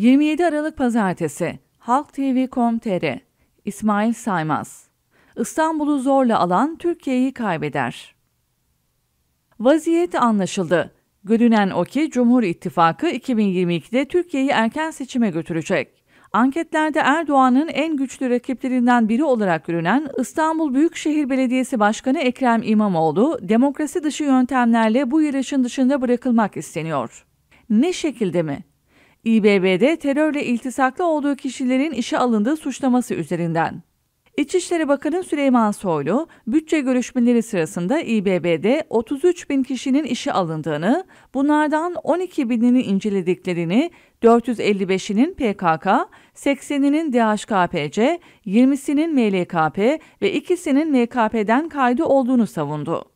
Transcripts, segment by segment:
27 Aralık Pazartesi Halk TV.com.tr İsmail Saymaz İstanbul'u zorla alan Türkiye'yi kaybeder. Vaziyet anlaşıldı. Görünen o ki Cumhur İttifakı 2022'de Türkiye'yi erken seçime götürecek. Anketlerde Erdoğan'ın en güçlü rakiplerinden biri olarak görünen İstanbul Büyükşehir Belediyesi Başkanı Ekrem İmamoğlu, demokrasi dışı yöntemlerle bu yarışın dışında bırakılmak isteniyor. Ne şekilde mi? İBB'de terörle iltisaklı olduğu kişilerin işe alındığı suçlaması üzerinden. İçişleri Bakanı Süleyman Soylu, bütçe görüşmeleri sırasında İBB'de 33 bin kişinin işe alındığını, bunlardan 12 binini incelediklerini, 455'inin PKK, 80'inin DHKPC, 20'sinin MLKP ve ikisinin MKP'den kaydı olduğunu savundu.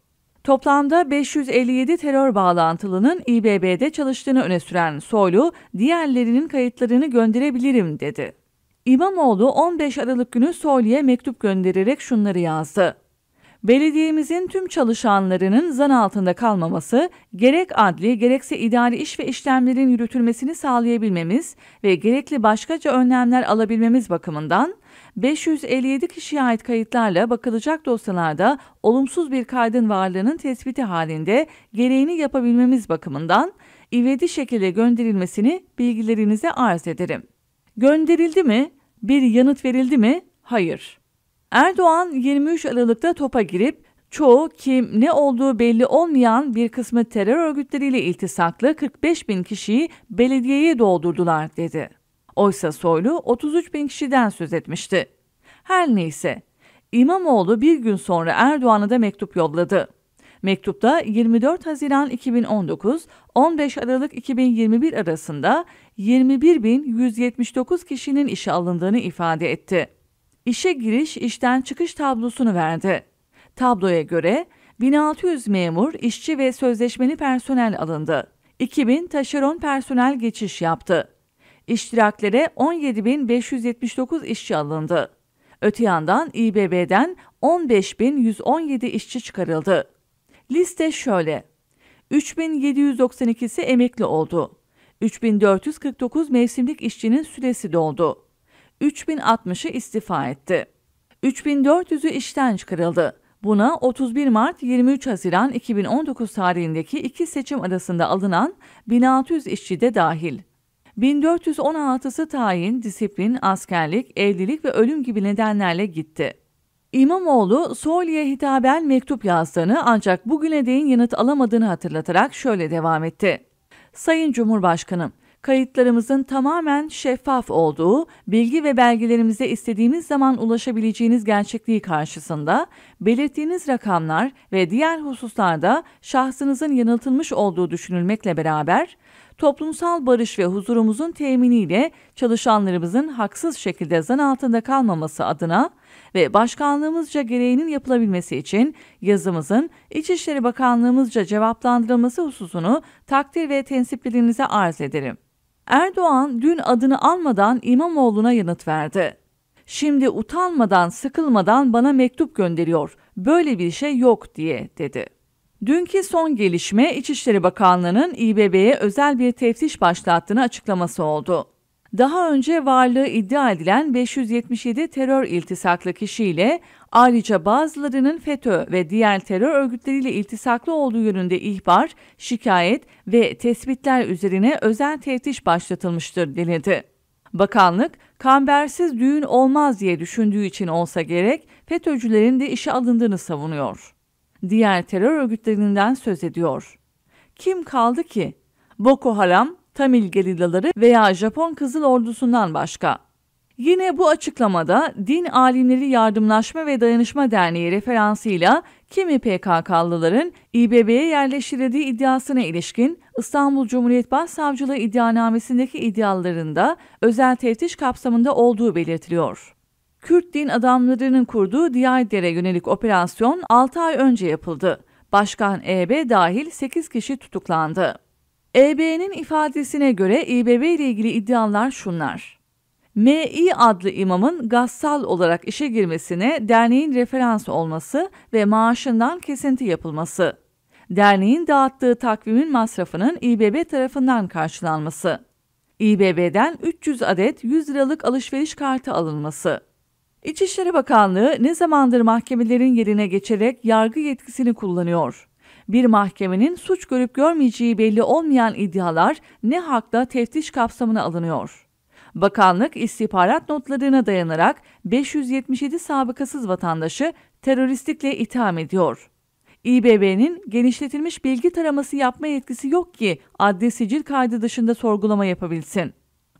Toplamda 557 terör bağlantılının İBB'de çalıştığını öne süren Soylu, diğerlerinin kayıtlarını gönderebilirim dedi. İmamoğlu 15 Aralık günü Soylu'ya mektup göndererek şunları yazdı. Belediyemizin tüm çalışanlarının zan altında kalmaması, gerek adli gerekse idari iş ve işlemlerin yürütülmesini sağlayabilmemiz ve gerekli başkaca önlemler alabilmemiz bakımından 557 kişiye ait kayıtlarla bakılacak dosyalarda olumsuz bir kaydın varlığının tespiti halinde gereğini yapabilmemiz bakımından ivedi şekilde gönderilmesini bilgilerinize arz ederim. Gönderildi mi? Bir yanıt verildi mi? Hayır. Erdoğan 23 Aralık'ta topa girip çoğu kim ne olduğu belli olmayan bir kısmı terör örgütleriyle iltisaklı 45 bin kişiyi belediyeye doldurdular dedi. Oysa Soylu 33 bin kişiden söz etmişti. Her neyse, İmamoğlu bir gün sonra Erdoğan'a da mektup yolladı. Mektupta 24 Haziran 2019, 15 Aralık 2021 arasında 21.179 kişinin işe alındığını ifade etti. İşe giriş, işten çıkış tablosunu verdi. Tabloya göre 1600 memur, işçi ve sözleşmeli personel alındı. 2000 taşeron personel geçiş yaptı. İştiraklere 17.579 işçi alındı. Öte yandan İBB'den 15.117 işçi çıkarıldı. Liste şöyle. 3792'si emekli oldu. 3449 mevsimlik işçinin süresi doldu. 3060'ı istifa etti. 3400'ü işten çıkarıldı. Buna 31 Mart 23 Haziran 2019 tarihindeki iki seçim arasında alınan 1600 işçi de dahil. 1416'sı tayin, disiplin, askerlik, evlilik ve ölüm gibi nedenlerle gitti. İmamoğlu Soylu'ya hitaben mektup yazdığını ancak bugüne değin yanıt alamadığını hatırlatarak şöyle devam etti. Sayın Cumhurbaşkanım, kayıtlarımızın tamamen şeffaf olduğu, bilgi ve belgelerimize istediğimiz zaman ulaşabileceğiniz gerçekliği karşısında belirttiğiniz rakamlar ve diğer hususlarda şahsınızın yanıltılmış olduğu düşünülmekle beraber toplumsal barış ve huzurumuzun teminiyle çalışanlarımızın haksız şekilde zan altında kalmaması adına ve başkanlığımızca gereğinin yapılabilmesi için yazımızın İçişleri Bakanlığımızca cevaplandırılması hususunu takdir ve tensipliliğinize arz ederim. Erdoğan dün adını almadan İmamoğlu'na yanıt verdi. Şimdi utanmadan, sıkılmadan bana mektup gönderiyor. Böyle bir şey yok diye dedi. Dünkü son gelişme İçişleri Bakanlığı'nın İBB'ye özel bir teftiş başlattığını açıklaması oldu. Daha önce varlığı iddia edilen 577 terör iltisaklı kişiyle ayrıca bazılarının FETÖ ve diğer terör örgütleriyle iltisaklı olduğu yönünde ihbar, şikayet ve tespitler üzerine özel teftiş başlatılmıştır denildi. Bakanlık, kambersiz düğün olmaz diye düşündüğü için olsa gerek FETÖ'cülerin de işe alındığını savunuyor diğer terör örgütlerinden söz ediyor. Kim kaldı ki? Boko Haram, Tamil gerillaları veya Japon Kızıl Ordusu'ndan başka. Yine bu açıklamada Din Alimleri Yardımlaşma ve Dayanışma Derneği referansıyla kimi PKK'lıların İBB'ye yerleştirildiği iddiasına ilişkin İstanbul Cumhuriyet Başsavcılığı iddianamesindeki iddialarında özel teftiş kapsamında olduğu belirtiliyor. Kürt din adamlarının kurduğu Diyarbakır'a yönelik operasyon 6 ay önce yapıldı. Başkan EB dahil 8 kişi tutuklandı. EB'nin ifadesine göre İBB ile ilgili iddialar şunlar. MI adlı imamın gassal olarak işe girmesine derneğin referans olması ve maaşından kesinti yapılması. Derneğin dağıttığı takvimin masrafının İBB tarafından karşılanması. İBB'den 300 adet 100 liralık alışveriş kartı alınması. İçişleri Bakanlığı ne zamandır mahkemelerin yerine geçerek yargı yetkisini kullanıyor. Bir mahkemenin suç görüp görmeyeceği belli olmayan iddialar ne hakla teftiş kapsamına alınıyor. Bakanlık istihbarat notlarına dayanarak 577 sabıkasız vatandaşı teröristlikle itham ediyor. İBB'nin genişletilmiş bilgi taraması yapma yetkisi yok ki adli sicil kaydı dışında sorgulama yapabilsin.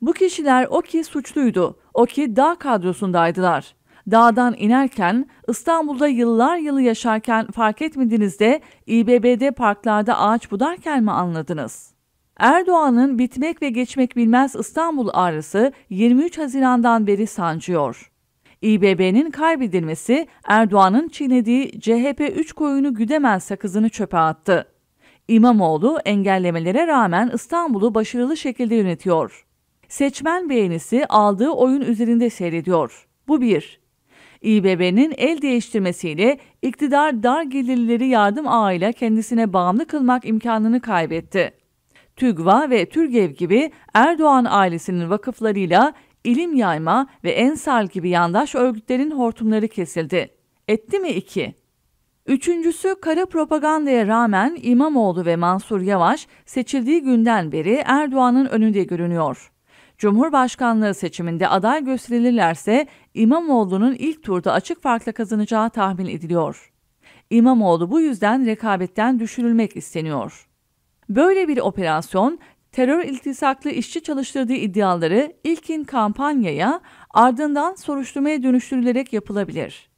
Bu kişiler o ki suçluydu o ki dağ kadrosundaydılar. Dağdan inerken, İstanbul'da yıllar yılı yaşarken fark etmediniz de İBB'de parklarda ağaç budarken mi anladınız? Erdoğan'ın bitmek ve geçmek bilmez İstanbul ağrısı 23 Haziran'dan beri sancıyor. İBB'nin kaybedilmesi Erdoğan'ın çiğnediği CHP 3 koyunu güdemez sakızını çöpe attı. İmamoğlu engellemelere rağmen İstanbul'u başarılı şekilde yönetiyor. Seçmen beğenisi aldığı oyun üzerinde seyrediyor. Bu bir. İBB'nin el değiştirmesiyle iktidar dar gelirlileri yardım ağıyla kendisine bağımlı kılmak imkanını kaybetti. TÜGVA ve TÜRGEV gibi Erdoğan ailesinin vakıflarıyla ilim yayma ve Ensal gibi yandaş örgütlerin hortumları kesildi. Etti mi iki? Üçüncüsü kara propagandaya rağmen İmamoğlu ve Mansur Yavaş seçildiği günden beri Erdoğan'ın önünde görünüyor. Cumhurbaşkanlığı seçiminde aday gösterilirlerse İmamoğlu'nun ilk turda açık farkla kazanacağı tahmin ediliyor. İmamoğlu bu yüzden rekabetten düşürülmek isteniyor. Böyle bir operasyon terör iltisaklı işçi çalıştırdığı iddiaları ilkin kampanyaya ardından soruşturmaya dönüştürülerek yapılabilir.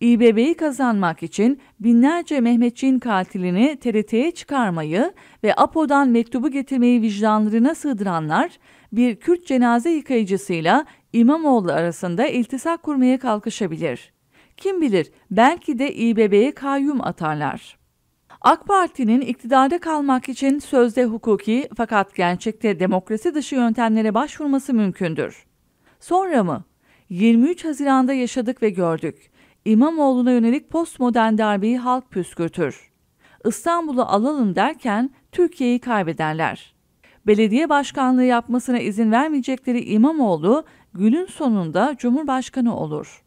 İBB'yi kazanmak için binlerce Mehmetçiğin katilini TRT'ye çıkarmayı ve APO'dan mektubu getirmeyi vicdanlarına sığdıranlar bir Kürt cenaze yıkayıcısıyla İmamoğlu arasında iltisak kurmaya kalkışabilir. Kim bilir belki de İBB'ye kayyum atarlar. AK Parti'nin iktidarda kalmak için sözde hukuki fakat gerçekte demokrasi dışı yöntemlere başvurması mümkündür. Sonra mı? 23 Haziran'da yaşadık ve gördük. İmamoğlu'na yönelik postmodern darbeyi halk püskürtür. İstanbul'u alalım derken Türkiye'yi kaybederler belediye başkanlığı yapmasına izin vermeyecekleri İmamoğlu günün sonunda Cumhurbaşkanı olur.